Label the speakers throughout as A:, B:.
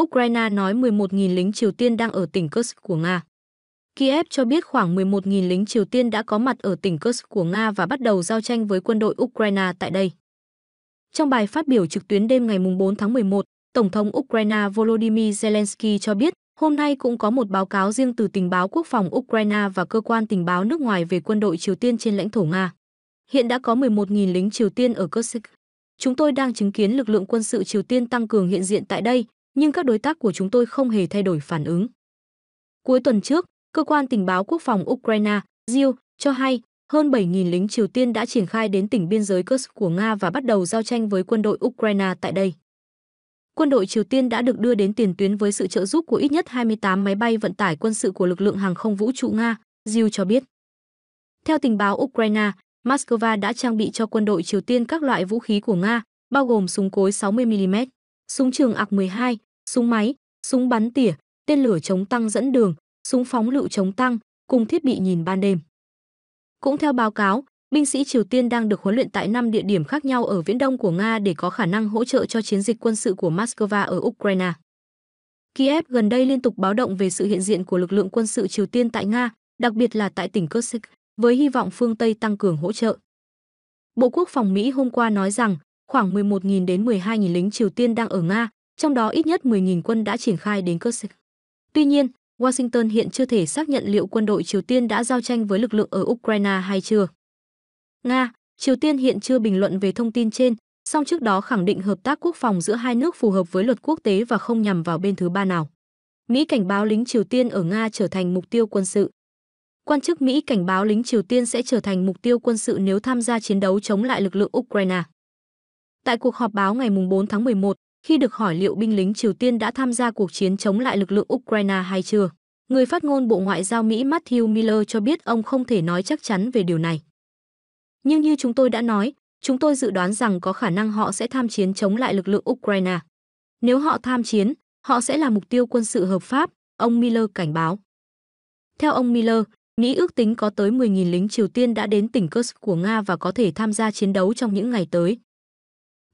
A: Ukraine nói 11.000 lính Triều Tiên đang ở tỉnh Kursk của Nga. Kiev cho biết khoảng 11.000 lính Triều Tiên đã có mặt ở tỉnh Kursk của Nga và bắt đầu giao tranh với quân đội Ukraine tại đây. Trong bài phát biểu trực tuyến đêm ngày 4 tháng 11, Tổng thống Ukraine Volodymyr Zelensky cho biết hôm nay cũng có một báo cáo riêng từ tình báo quốc phòng Ukraine và cơ quan tình báo nước ngoài về quân đội Triều Tiên trên lãnh thổ Nga. Hiện đã có 11.000 lính Triều Tiên ở Kursk. Chúng tôi đang chứng kiến lực lượng quân sự Triều Tiên tăng cường hiện diện tại đây, nhưng các đối tác của chúng tôi không hề thay đổi phản ứng. Cuối tuần trước, cơ quan tình báo quốc phòng Ukraine, GIL, cho hay hơn 7.000 lính Triều Tiên đã triển khai đến tỉnh biên giới Kursk của Nga và bắt đầu giao tranh với quân đội Ukraine tại đây. Quân đội Triều Tiên đã được đưa đến tiền tuyến với sự trợ giúp của ít nhất 28 máy bay vận tải quân sự của lực lượng hàng không vũ trụ Nga, GIL cho biết. Theo tình báo Ukraine, Moscow đã trang bị cho quân đội Triều Tiên các loại vũ khí của Nga, bao gồm súng cối 60mm, súng trường AK-12, súng máy, súng bắn tỉa, tên lửa chống tăng dẫn đường, súng phóng lựu chống tăng cùng thiết bị nhìn ban đêm. Cũng theo báo cáo, binh sĩ Triều Tiên đang được huấn luyện tại 5 địa điểm khác nhau ở viễn đông của Nga để có khả năng hỗ trợ cho chiến dịch quân sự của Moscow ở Ukraine. Kiev gần đây liên tục báo động về sự hiện diện của lực lượng quân sự Triều Tiên tại Nga, đặc biệt là tại tỉnh Kursk, với hy vọng phương Tây tăng cường hỗ trợ. Bộ Quốc phòng Mỹ hôm qua nói rằng khoảng 11.000 đến 12.000 lính Triều Tiên đang ở Nga, trong đó ít nhất 10.000 quân đã triển khai đến Kursk. Tuy nhiên, Washington hiện chưa thể xác nhận liệu quân đội Triều Tiên đã giao tranh với lực lượng ở Ukraine hay chưa. Nga, Triều Tiên hiện chưa bình luận về thông tin trên, song trước đó khẳng định hợp tác quốc phòng giữa hai nước phù hợp với luật quốc tế và không nhằm vào bên thứ ba nào. Mỹ cảnh báo lính Triều Tiên ở Nga trở thành mục tiêu quân sự. Quan chức Mỹ cảnh báo lính Triều Tiên sẽ trở thành mục tiêu quân sự nếu tham gia chiến đấu chống lại lực lượng Ukraine. Tại cuộc họp báo ngày 4 tháng 11, khi được hỏi liệu binh lính Triều Tiên đã tham gia cuộc chiến chống lại lực lượng Ukraine hay chưa, người phát ngôn Bộ Ngoại giao Mỹ Matthew Miller cho biết ông không thể nói chắc chắn về điều này. Nhưng như chúng tôi đã nói, chúng tôi dự đoán rằng có khả năng họ sẽ tham chiến chống lại lực lượng Ukraine. Nếu họ tham chiến, họ sẽ là mục tiêu quân sự hợp pháp, ông Miller cảnh báo. Theo ông Miller, Mỹ ước tính có tới 10.000 lính Triều Tiên đã đến tỉnh Kursk của Nga và có thể tham gia chiến đấu trong những ngày tới.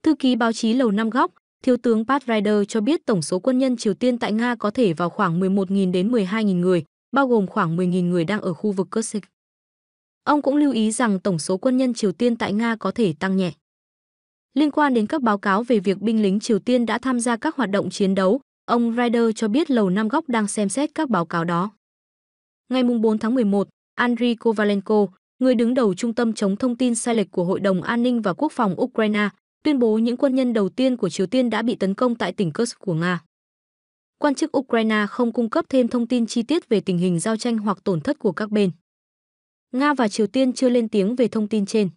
A: Thư ký báo chí Lầu Năm Góc, Thiếu tướng Pat Ryder cho biết tổng số quân nhân Triều Tiên tại Nga có thể vào khoảng 11.000 đến 12.000 người, bao gồm khoảng 10.000 người đang ở khu vực Kursk. Ông cũng lưu ý rằng tổng số quân nhân Triều Tiên tại Nga có thể tăng nhẹ. Liên quan đến các báo cáo về việc binh lính Triều Tiên đã tham gia các hoạt động chiến đấu, ông Ryder cho biết Lầu Năm Góc đang xem xét các báo cáo đó. Ngày 4 tháng 11, Andriy Kovalenko, người đứng đầu Trung tâm chống thông tin sai lệch của Hội đồng An ninh và Quốc phòng Ukraine, tuyên bố những quân nhân đầu tiên của Triều Tiên đã bị tấn công tại tỉnh Kursk của Nga. Quan chức Ukraine không cung cấp thêm thông tin chi tiết về tình hình giao tranh hoặc tổn thất của các bên. Nga và Triều Tiên chưa lên tiếng về thông tin trên.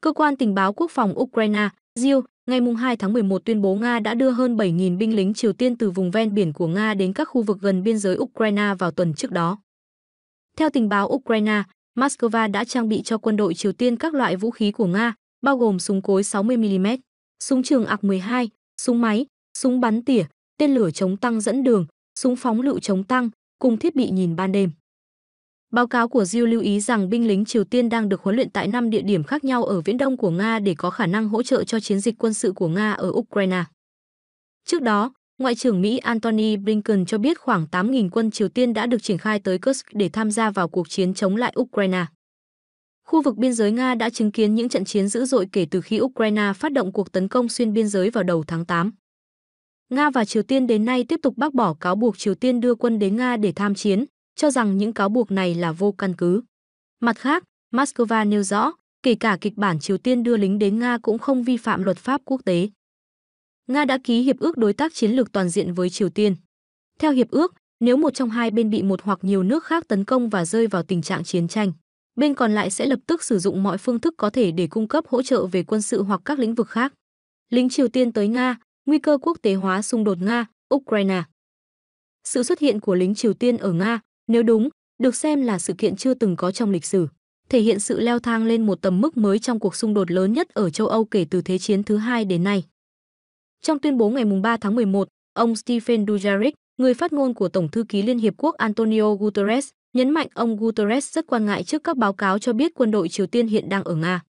A: Cơ quan tình báo quốc phòng Ukraine, RIO, ngày 2 tháng 11 tuyên bố Nga đã đưa hơn 7.000 binh lính Triều Tiên từ vùng ven biển của Nga đến các khu vực gần biên giới Ukraine vào tuần trước đó. Theo tình báo Ukraine, Moscow đã trang bị cho quân đội Triều Tiên các loại vũ khí của Nga, bao gồm súng cối 60mm, súng trường ạc 12, súng máy, súng bắn tỉa, tên lửa chống tăng dẫn đường, súng phóng lựu chống tăng, cùng thiết bị nhìn ban đêm. Báo cáo của Diêu lưu ý rằng binh lính Triều Tiên đang được huấn luyện tại 5 địa điểm khác nhau ở viễn đông của Nga để có khả năng hỗ trợ cho chiến dịch quân sự của Nga ở Ukraine. Trước đó, Ngoại trưởng Mỹ Antony Blinken cho biết khoảng 8.000 quân Triều Tiên đã được triển khai tới Kursk để tham gia vào cuộc chiến chống lại Ukraine. Khu vực biên giới Nga đã chứng kiến những trận chiến dữ dội kể từ khi Ukraine phát động cuộc tấn công xuyên biên giới vào đầu tháng 8. Nga và Triều Tiên đến nay tiếp tục bác bỏ cáo buộc Triều Tiên đưa quân đến Nga để tham chiến, cho rằng những cáo buộc này là vô căn cứ. Mặt khác, Moscow nêu rõ, kể cả kịch bản Triều Tiên đưa lính đến Nga cũng không vi phạm luật pháp quốc tế. Nga đã ký hiệp ước đối tác chiến lược toàn diện với Triều Tiên. Theo hiệp ước, nếu một trong hai bên bị một hoặc nhiều nước khác tấn công và rơi vào tình trạng chiến tranh, bên còn lại sẽ lập tức sử dụng mọi phương thức có thể để cung cấp hỗ trợ về quân sự hoặc các lĩnh vực khác. Lính Triều Tiên tới Nga, nguy cơ quốc tế hóa xung đột Nga, Ukraine. Sự xuất hiện của lính Triều Tiên ở Nga, nếu đúng, được xem là sự kiện chưa từng có trong lịch sử, thể hiện sự leo thang lên một tầm mức mới trong cuộc xung đột lớn nhất ở châu Âu kể từ Thế chiến thứ hai đến nay. Trong tuyên bố ngày 3 tháng 11, ông Stephen Dujarric, người phát ngôn của Tổng thư ký Liên Hiệp Quốc Antonio Guterres, nhấn mạnh ông Guterres rất quan ngại trước các báo cáo cho biết quân đội Triều Tiên hiện đang ở Nga.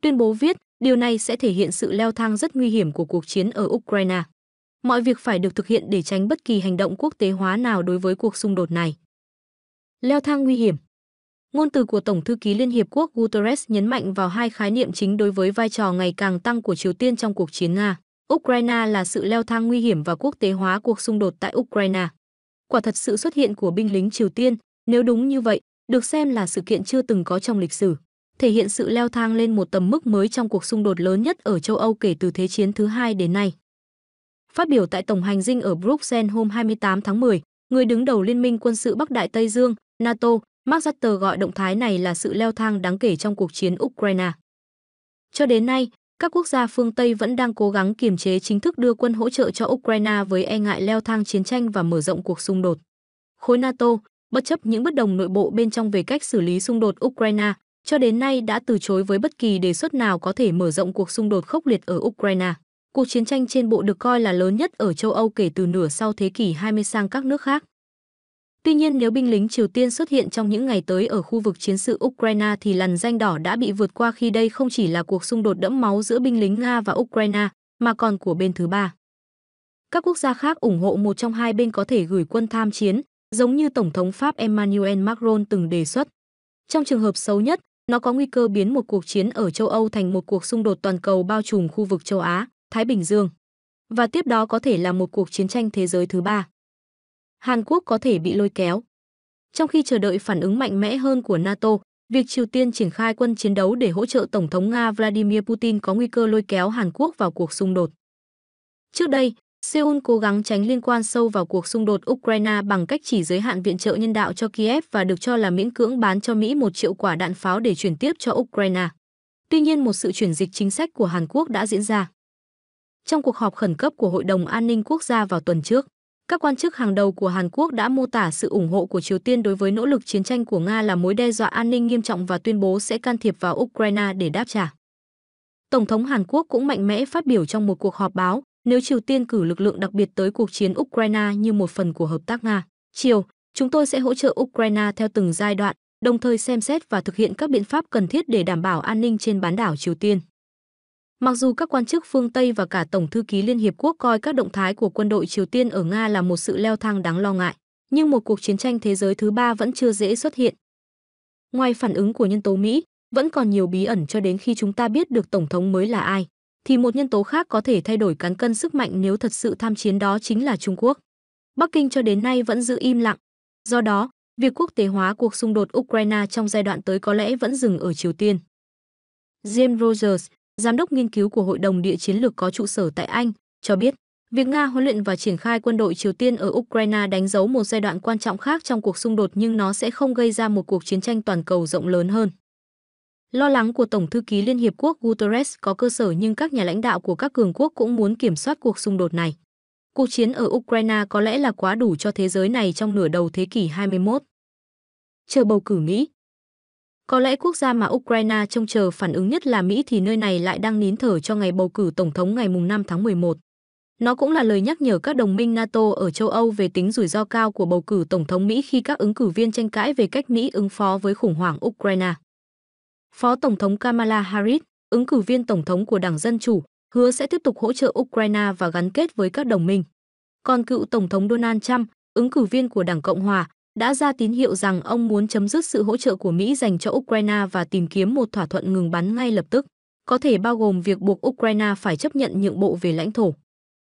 A: Tuyên bố viết, điều này sẽ thể hiện sự leo thang rất nguy hiểm của cuộc chiến ở Ukraine. Mọi việc phải được thực hiện để tránh bất kỳ hành động quốc tế hóa nào đối với cuộc xung đột này. Leo thang nguy hiểm Ngôn từ của Tổng thư ký Liên Hiệp Quốc Guterres nhấn mạnh vào hai khái niệm chính đối với vai trò ngày càng tăng của Triều Tiên trong cuộc chiến Nga. Ukraine là sự leo thang nguy hiểm và quốc tế hóa cuộc xung đột tại Ukraine. Quả thật sự xuất hiện của binh lính Triều Tiên nếu đúng như vậy, được xem là sự kiện chưa từng có trong lịch sử, thể hiện sự leo thang lên một tầm mức mới trong cuộc xung đột lớn nhất ở châu Âu kể từ Thế chiến thứ hai đến nay. Phát biểu tại Tổng hành dinh ở Bruxelles hôm 28 tháng 10, người đứng đầu Liên minh quân sự Bắc Đại Tây Dương, NATO, Mark Rutte gọi động thái này là sự leo thang đáng kể trong cuộc chiến Ukraine. Cho đến nay, các quốc gia phương Tây vẫn đang cố gắng kiềm chế chính thức đưa quân hỗ trợ cho Ukraine với e ngại leo thang chiến tranh và mở rộng cuộc xung đột. Khối NATO, bất chấp những bất đồng nội bộ bên trong về cách xử lý xung đột Ukraine, cho đến nay đã từ chối với bất kỳ đề xuất nào có thể mở rộng cuộc xung đột khốc liệt ở Ukraine. Cuộc chiến tranh trên bộ được coi là lớn nhất ở châu Âu kể từ nửa sau thế kỷ 20 sang các nước khác. Tuy nhiên nếu binh lính Triều Tiên xuất hiện trong những ngày tới ở khu vực chiến sự Ukraine thì lằn danh đỏ đã bị vượt qua khi đây không chỉ là cuộc xung đột đẫm máu giữa binh lính Nga và Ukraine, mà còn của bên thứ ba. Các quốc gia khác ủng hộ một trong hai bên có thể gửi quân tham chiến, giống như Tổng thống Pháp Emmanuel Macron từng đề xuất. Trong trường hợp xấu nhất, nó có nguy cơ biến một cuộc chiến ở châu Âu thành một cuộc xung đột toàn cầu bao trùm khu vực châu Á, Thái Bình Dương. Và tiếp đó có thể là một cuộc chiến tranh thế giới thứ ba. Hàn Quốc có thể bị lôi kéo. Trong khi chờ đợi phản ứng mạnh mẽ hơn của NATO, việc Triều Tiên triển khai quân chiến đấu để hỗ trợ Tổng thống Nga Vladimir Putin có nguy cơ lôi kéo Hàn Quốc vào cuộc xung đột. Trước đây, Seoul cố gắng tránh liên quan sâu vào cuộc xung đột Ukraine bằng cách chỉ giới hạn viện trợ nhân đạo cho Kiev và được cho là miễn cưỡng bán cho Mỹ một triệu quả đạn pháo để chuyển tiếp cho Ukraine. Tuy nhiên một sự chuyển dịch chính sách của Hàn Quốc đã diễn ra. Trong cuộc họp khẩn cấp của Hội đồng An ninh Quốc gia vào tuần trước, các quan chức hàng đầu của Hàn Quốc đã mô tả sự ủng hộ của Triều Tiên đối với nỗ lực chiến tranh của Nga là mối đe dọa an ninh nghiêm trọng và tuyên bố sẽ can thiệp vào Ukraine để đáp trả. Tổng thống Hàn Quốc cũng mạnh mẽ phát biểu trong một cuộc họp báo, nếu Triều Tiên cử lực lượng đặc biệt tới cuộc chiến Ukraine như một phần của hợp tác Nga. Triều, chúng tôi sẽ hỗ trợ Ukraine theo từng giai đoạn, đồng thời xem xét và thực hiện các biện pháp cần thiết để đảm bảo an ninh trên bán đảo Triều Tiên. Mặc dù các quan chức phương Tây và cả Tổng thư ký Liên Hiệp Quốc coi các động thái của quân đội Triều Tiên ở Nga là một sự leo thang đáng lo ngại, nhưng một cuộc chiến tranh thế giới thứ ba vẫn chưa dễ xuất hiện. Ngoài phản ứng của nhân tố Mỹ, vẫn còn nhiều bí ẩn cho đến khi chúng ta biết được Tổng thống mới là ai thì một nhân tố khác có thể thay đổi cán cân sức mạnh nếu thật sự tham chiến đó chính là Trung Quốc. Bắc Kinh cho đến nay vẫn giữ im lặng. Do đó, việc quốc tế hóa cuộc xung đột Ukraine trong giai đoạn tới có lẽ vẫn dừng ở Triều Tiên. James Rogers, giám đốc nghiên cứu của Hội đồng Địa chiến lược có trụ sở tại Anh, cho biết việc Nga huấn luyện và triển khai quân đội Triều Tiên ở Ukraine đánh dấu một giai đoạn quan trọng khác trong cuộc xung đột nhưng nó sẽ không gây ra một cuộc chiến tranh toàn cầu rộng lớn hơn. Lo lắng của Tổng thư ký Liên Hiệp Quốc Guterres có cơ sở nhưng các nhà lãnh đạo của các cường quốc cũng muốn kiểm soát cuộc xung đột này. Cuộc chiến ở Ukraine có lẽ là quá đủ cho thế giới này trong nửa đầu thế kỷ 21. Chờ bầu cử Mỹ Có lẽ quốc gia mà Ukraine trông chờ phản ứng nhất là Mỹ thì nơi này lại đang nín thở cho ngày bầu cử Tổng thống ngày 5 tháng 11. Nó cũng là lời nhắc nhở các đồng minh NATO ở châu Âu về tính rủi ro cao của bầu cử Tổng thống Mỹ khi các ứng cử viên tranh cãi về cách Mỹ ứng phó với khủng hoảng Ukraine. Phó Tổng thống Kamala Harris, ứng cử viên Tổng thống của Đảng Dân Chủ, hứa sẽ tiếp tục hỗ trợ Ukraine và gắn kết với các đồng minh. Còn cựu Tổng thống Donald Trump, ứng cử viên của Đảng Cộng Hòa, đã ra tín hiệu rằng ông muốn chấm dứt sự hỗ trợ của Mỹ dành cho Ukraine và tìm kiếm một thỏa thuận ngừng bắn ngay lập tức, có thể bao gồm việc buộc Ukraine phải chấp nhận nhượng bộ về lãnh thổ.